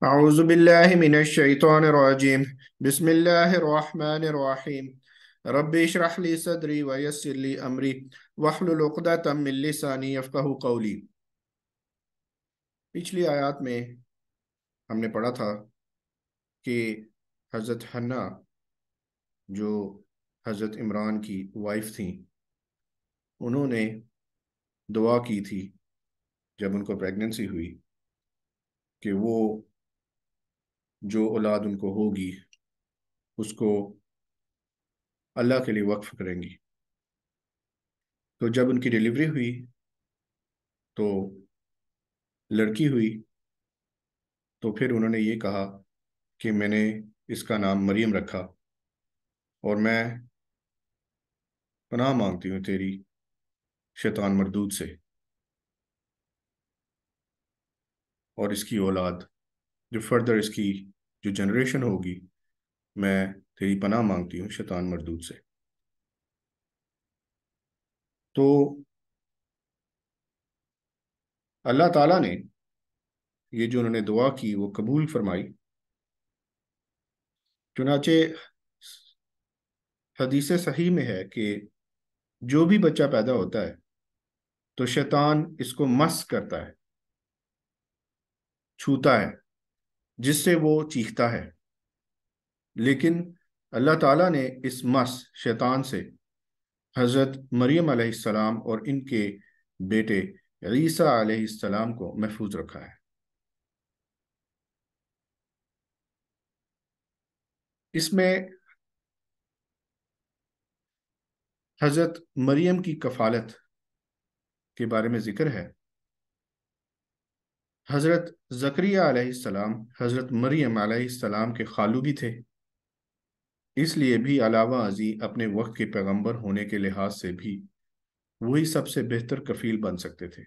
أعوذ بالله من الشيطان الرجيم بسم الله الرحمن الرحيم رب اشرح لي صدري ويسر لي أمري واحلل عقدة من لساني يفقه قولي पिछली आयत में हमने पढ़ा था कि हज़रत हन्ना जो हज़रत इमरान की वाइफ थी उन्होंने दुआ की थी जब उनको प्रेगनेंसी हुई कि वो जो औलाद उनको होगी उसको अल्लाह के लिए वक्फ करेंगी तो जब उनकी डिलीवरी हुई तो लड़की हुई तो फिर उन्होंने ये कहा कि मैंने इसका नाम मरियम रखा और मैं पनाह मांगती हूँ तेरी शैतान मरदूद से और इसकी औलाद जो फर्दर इसकी जो जनरेशन होगी मैं तेरी पनाह मांगती हूँ शैतान मरदूद से तो अल्लाह ताला ने ये जो उन्होंने दुआ की वो कबूल फरमाई चुनाचे हदीस सही में है कि जो भी बच्चा पैदा होता है तो शैतान इसको मस करता है छूता है जिससे वो चीखता है लेकिन अल्लाह ताला ने इस मस शैतान से हज़रत मरियम अलैहिस्सलाम और इनके बेटे ईसा अलैहिस्सलाम को महफूज रखा है इसमें हज़रत मरियम की कफालत के बारे में ज़िक्र है हज़रत ज़करिया हज़रत मरियम आलाम के खालू भी थे इसलिए भी अलावा अजी अपने वक्त के पैगंबर होने के लिहाज से भी वही सबसे बेहतर कफील बन सकते थे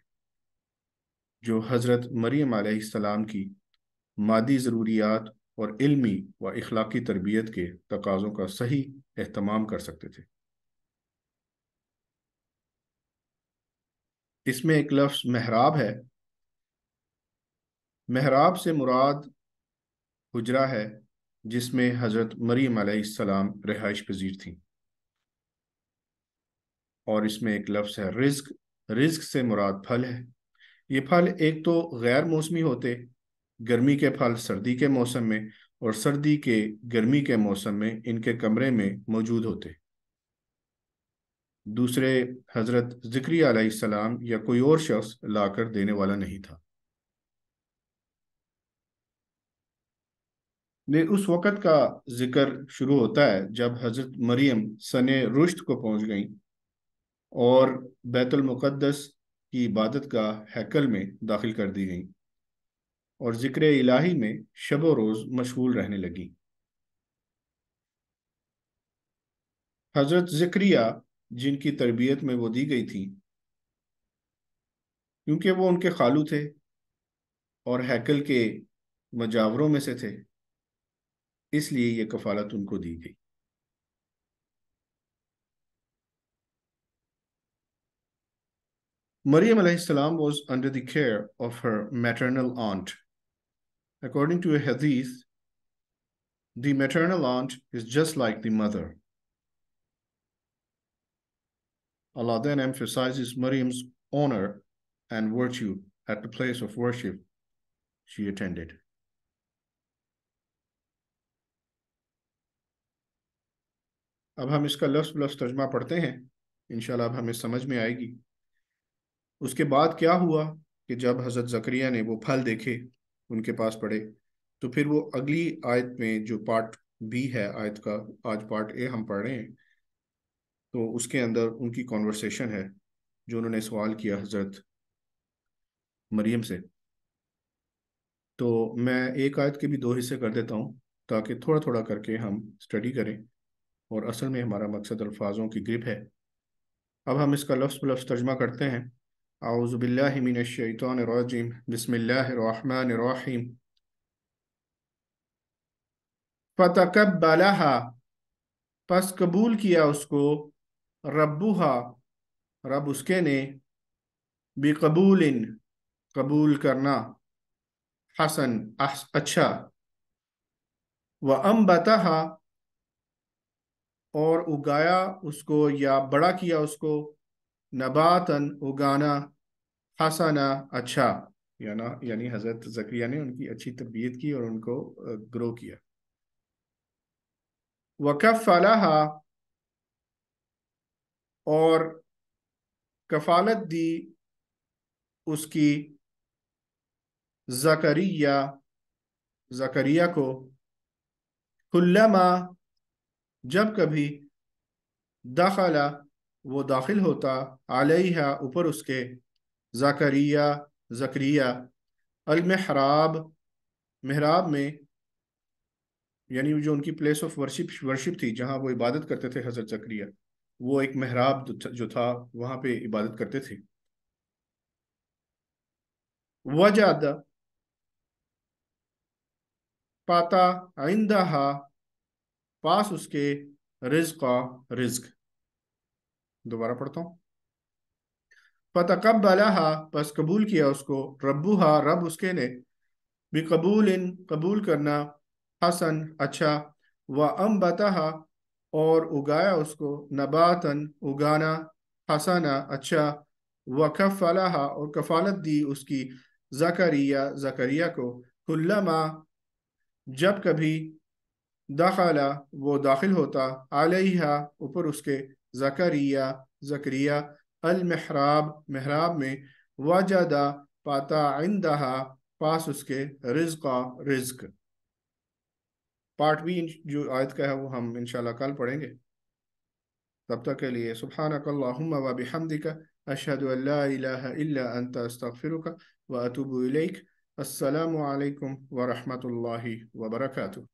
जो हज़रत मरियम आलाम की मादी ज़रूरियात और इल्मी व इखलाकी तरबियत के तकाज़ों का सही अहतमाम कर सकते थे इसमें एक लफ्ज़ महराब है महराब से मुराद हुजरा है जिसमें हज़रत मरीम आसमाम रिहाइश पजीर थी और इसमें एक लफ्ज़ है रिस्क रिस्क से मुराद फल है ये फल एक तो गैर मौसमी होते गर्मी के फल सर्दी के मौसम में और सर्दी के गर्मी के मौसम में इनके कमरे में मौजूद होते दूसरे हज़रत ज़िक्री आसमाम या कोई और शख्स लाकर देने वाला नहीं था ने उस वक़्त का जिक्र शुरू होता है जब हज़रत मरियम सन रुश्त को पहुंच गईं और बैतुल मुक़द्दस की इबादत का हैकल में दाखिल कर दी गई और ज़िक्र इलाही में शब रोज़ मशगूल रहने लगी हज़रत ज़िक्रिया जिनकी तरबियत में वो दी गई थी क्योंकि वो उनके खालू थे और हैकल के मजावरों में से थे इसलिए ये कफालत उनको दी गई Maryam salam was under the care of her maternal aunt. According to a hadith, the maternal aunt is just like the mother. Allah then emphasizes Maryam's honor and virtue at the place of worship she attended. अब हम इसका लफ्स लफ्स तर्जमा पढ़ते हैं इनशाला अब हमें समझ में आएगी उसके बाद क्या हुआ कि जब हज़रत जक्रिया ने वो फल देखे उनके पास पड़े तो फिर वो अगली आयत में जो पार्ट बी है आयत का आज पार्ट ए हम पढ़ रहे हैं तो उसके अंदर उनकी कॉन्वर्सेशन है जो उन्होंने सवाल किया हज़रत मरियम से तो मैं एक आयत के भी दो हिस्से कर देता हूँ ताकि थोड़ा थोड़ा करके हम स्टडी करें और असल में हमारा मकसद अल्फाजों की ग्रिप है अब हम इसका लफ्स लफ्स तर्जमा करते हैं आउज़बिल्लिमिनशैतरजीम बसमिल्लाम बला पस कबूल किया उसको हा रब उसके ने बेकबूल कबूल करना हसन अच्छा व बता और उगाया उसको या बड़ा किया उसको नबातन उगाना हसाना अच्छा याना यानी हज़रत जक्रिया ने उनकी अच्छी तरबियत की और उनको ग्रो किया वक़फ़ फलाहा और कफालत दी उसकी जकरिया जकरिया को खुल्लमा जब कभी दाखला वो दाखिल होता आलिया ऊपर उसके ज़करिया ज़करिया अलमहराब महराब में यानी जो उनकी प्लेस ऑफ वर्शिप वर्शिप थी जहाँ वो इबादत करते थे हज़रत ज़करिया वो एक महराब जो था वहाँ पे इबादत करते थे वजाद पाता आइंदा पास उसके रिज का रिज्क दोबारा पढ़ता हूँ फ़तकब अला बस कबूल किया उसको रबू हा रब उसके ने भी कबूल इन कबूल करना हसन अच्छा व अम बता और उगाया उसको नबातन उगाना हसाना अच्छा व कफ अलाहा और कफालत दी उसकी जकरिया जकरिया को कुल्लमा जब कभी दाखला वो दाखिल होता आलिया ऊपर उसके जकरिया जकरिया अल महराब महराब में वजदा पाता आइंदा पास उसके रिज का रिज्क पार्ट भी जो आयत का है वो हम इंशाल्लाह कल पढ़ेंगे तब तक के लिए सुबहानकल्लाहुम्मा व बिहमदिका अशहदु अल्ला इलाहा इल्ला अंत अस्तगफिरुका व अतूबु इलैक अस्सलाम वालेकुम व रहमतुल्लाहि व बरकातुहू